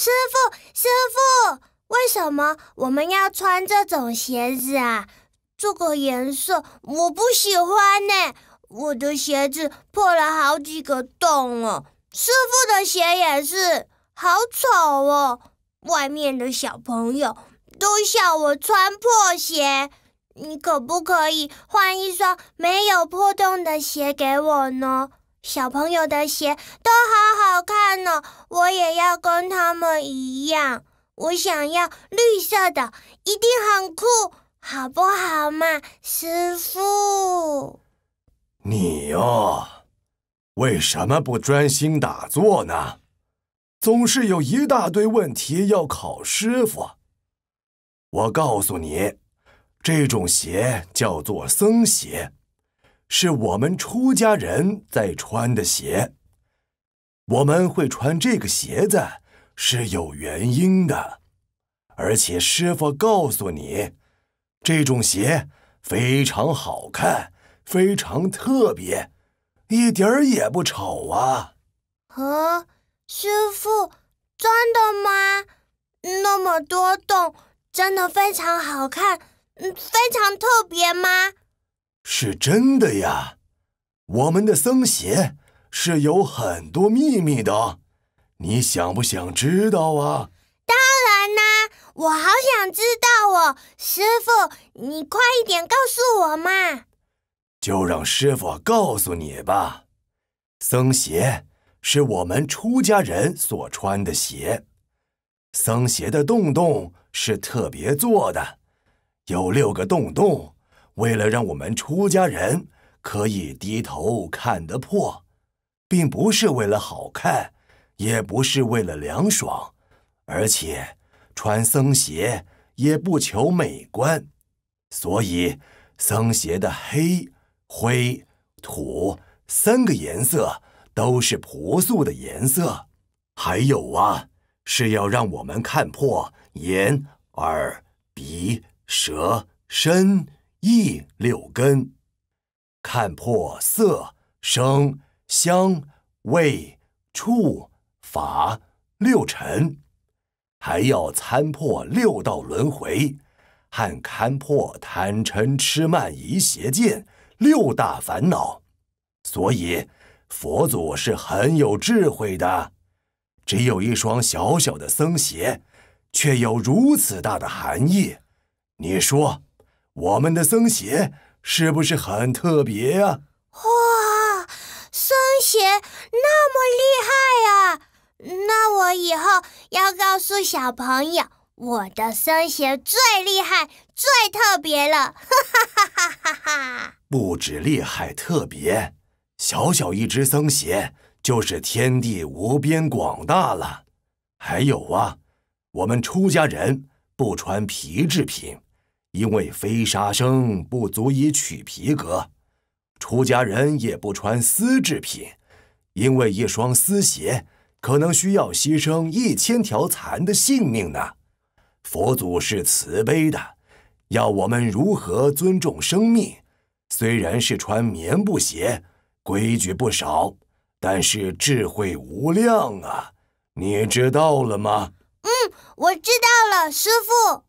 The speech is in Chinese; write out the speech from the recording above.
师傅，师傅，为什么我们要穿这种鞋子啊？这个颜色我不喜欢呢。我的鞋子破了好几个洞哦，师傅的鞋也是，好丑哦。外面的小朋友都笑我穿破鞋，你可不可以换一双没有破洞的鞋给我呢？小朋友的鞋都好好看呢，我也要跟他们一样。我想要绿色的，一定很酷，好不好嘛，师傅？你哟，为什么不专心打坐呢？总是有一大堆问题要考师傅。我告诉你，这种鞋叫做僧鞋。是我们出家人在穿的鞋，我们会穿这个鞋子是有原因的，而且师傅告诉你，这种鞋非常好看，非常特别，一点儿也不丑啊！啊，师傅，真的吗？那么多洞，真的非常好看，嗯，非常特别吗？是真的呀，我们的僧鞋是有很多秘密的，你想不想知道啊？当然啦，我好想知道哦，师傅，你快一点告诉我嘛！就让师傅告诉你吧。僧鞋是我们出家人所穿的鞋，僧鞋的洞洞是特别做的，有六个洞洞。为了让我们出家人可以低头看得破，并不是为了好看，也不是为了凉爽，而且穿僧鞋也不求美观，所以僧鞋的黑、灰、土三个颜色都是朴素的颜色。还有啊，是要让我们看破眼、耳、鼻、舌、身。意六根，看破色声香味触法六尘，还要参破六道轮回，和看破贪嗔痴慢疑邪见六大烦恼。所以，佛祖是很有智慧的，只有一双小小的僧鞋，却有如此大的含义。你说？我们的僧鞋是不是很特别呀？哇，僧鞋那么厉害啊！那我以后要告诉小朋友，我的僧鞋最厉害、最特别了！哈哈哈哈哈哈！不止厉害特别，小小一只僧鞋就是天地无边广大了。还有啊，我们出家人不穿皮制品。因为飞沙生不足以取皮革，出家人也不穿丝制品，因为一双丝鞋可能需要牺牲一千条蚕的性命呢。佛祖是慈悲的，要我们如何尊重生命？虽然是穿棉布鞋，规矩不少，但是智慧无量啊！你知道了吗？嗯，我知道了，师傅。